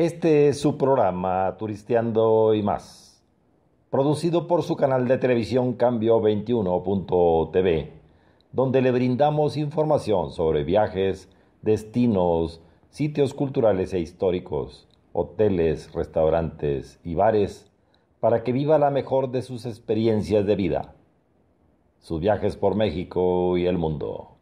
Este es su programa, Turisteando y más, producido por su canal de televisión Cambio 21.tv, donde le brindamos información sobre viajes, destinos, sitios culturales e históricos, hoteles, restaurantes y bares, para que viva la mejor de sus experiencias de vida, sus viajes por México y el mundo.